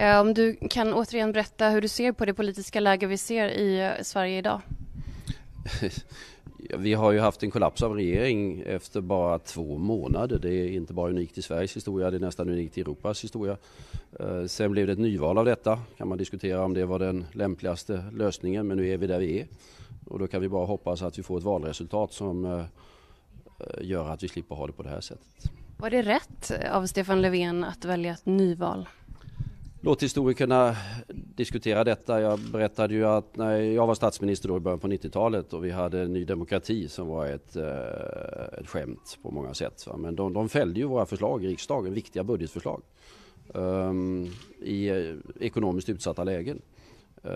Eh, om du kan återigen berätta hur du ser på det politiska läge vi ser i eh, Sverige idag? Vi har ju haft en kollaps av regering efter bara två månader. Det är inte bara unikt i Sveriges historia, det är nästan unikt i Europas historia. Eh, sen blev det ett nyval av detta. Kan man diskutera om det var den lämpligaste lösningen, men nu är vi där vi är. Och då kan vi bara hoppas att vi får ett valresultat som gör att vi slipper ha det på det här sättet. Var det rätt av Stefan Löfven att välja ett nyval? Låt historikerna diskutera detta. Jag berättade ju att när jag var statsminister då i början på 90-talet och vi hade Ny Demokrati som var ett, eh, ett skämt på många sätt. Men de, de fällde ju våra förslag i riksdagen, viktiga budgetförslag ehm, i eh, ekonomiskt utsatta lägen. Eh,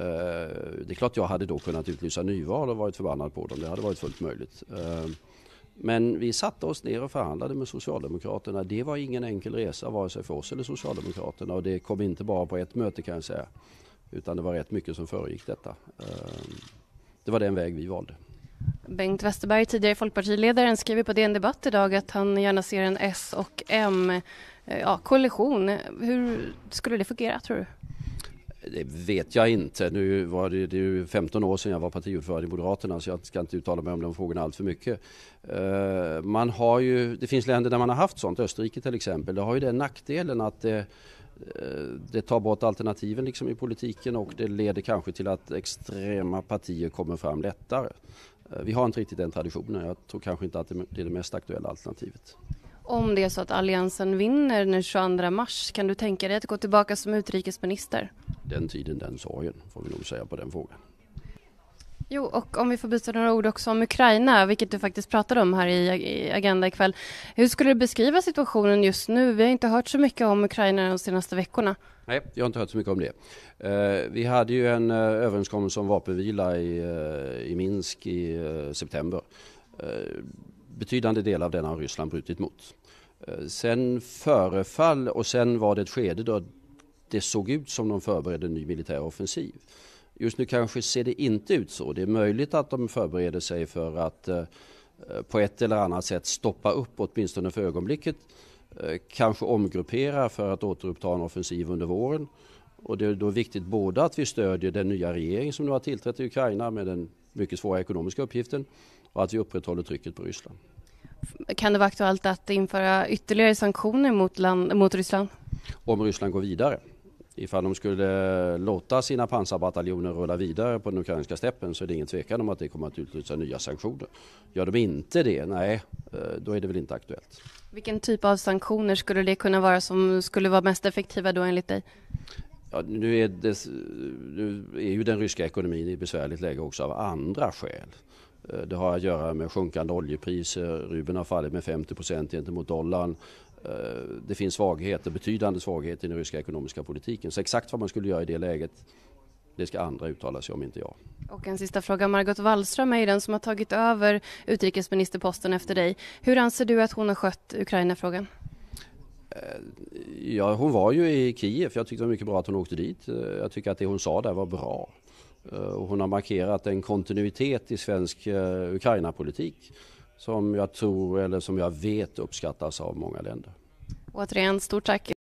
det är klart jag hade då kunnat utlysa nyval och varit förbannad på dem. Det hade varit fullt möjligt. Ehm, men vi satte oss ner och förhandlade med Socialdemokraterna. Det var ingen enkel resa vare sig för oss eller Socialdemokraterna och det kom inte bara på ett möte kan jag säga. Utan det var rätt mycket som föregick detta. Ehm, det var den väg vi valde. Bengt Westerberg, tidigare folkpartiledaren, skriver på DN Debatt idag att han gärna ser en S och m eh, koalition Ja, Hur skulle det fungera tror du? Det vet jag inte. Nu var det, det 15 år sedan jag var partiordförande i Moderaterna så jag ska inte uttala mig om de frågorna allt för mycket. Eh, man har ju, det finns länder där man har haft sånt, Österrike till exempel. Det har ju den nackdelen att det, eh, det tar bort alternativen liksom i politiken och det leder kanske till att extrema partier kommer fram lättare. Eh, vi har inte riktigt den traditionen. Jag tror kanske inte att det är det mest aktuella alternativet. Om det är så att Alliansen vinner den 22 mars, kan du tänka dig att gå tillbaka som utrikesminister? den tiden, den sorgen, får vi nog säga på den frågan. Jo, och om vi får byta några ord också om Ukraina, vilket du faktiskt pratade om här i Agenda ikväll. Hur skulle du beskriva situationen just nu? Vi har inte hört så mycket om Ukraina de senaste veckorna. Nej, jag har inte hört så mycket om det. Eh, vi hade ju en eh, överenskommelse om vapenvila i, eh, i Minsk i september. Betydande delar av den har Ryssland brutit mot. Sen förefall och sen var det ett skede då det såg ut som de förberedde en ny militär offensiv. Just nu kanske ser det inte ut så. Det är möjligt att de förbereder sig för att eh, på ett eller annat sätt stoppa upp åtminstone för ögonblicket. Eh, kanske omgruppera för att återuppta en offensiv under våren. Och det är då viktigt både att vi stödjer den nya regering som nu har tillträtt i Ukraina med den mycket svåra ekonomiska uppgiften och att vi upprätthåller trycket på Ryssland. Kan det vara aktuellt att införa ytterligare sanktioner mot, land, mot Ryssland? Om Ryssland går vidare ifall de skulle låta sina pansarbataljoner rulla vidare på den ukrainska steppen så är det ingen tvekan om att det kommer att utlösa nya sanktioner. Gör de inte det, nej, eh, då är det väl inte aktuellt. Vilken typ av sanktioner skulle det kunna vara som skulle vara mest effektiva då enligt dig? Ja, nu, är det, nu är ju den ryska ekonomin i besvärligt läge också av andra skäl. Eh, det har att göra med sjunkande oljepriser, rubeln har fallit med 50 procent gentemot dollarn. Eh, det finns svagheter, betydande svagheter i den ryska ekonomiska politiken. Så exakt vad man skulle göra i det läget, det ska andra uttala sig om, inte jag. Och en sista fråga. Margot Wallström är ju den som har tagit över utrikesministerposten efter dig. Hur anser du att hon har skött Ukraina-frågan? Eh, ja, hon var ju i Kiev. Jag tyckte det var mycket bra att hon åkte dit. Eh, jag tycker att det hon sa där var bra. Hon har markerat en kontinuitet i svensk Ukraina-politik som jag tror eller som jag vet uppskattas av många länder. Återigen, stort tack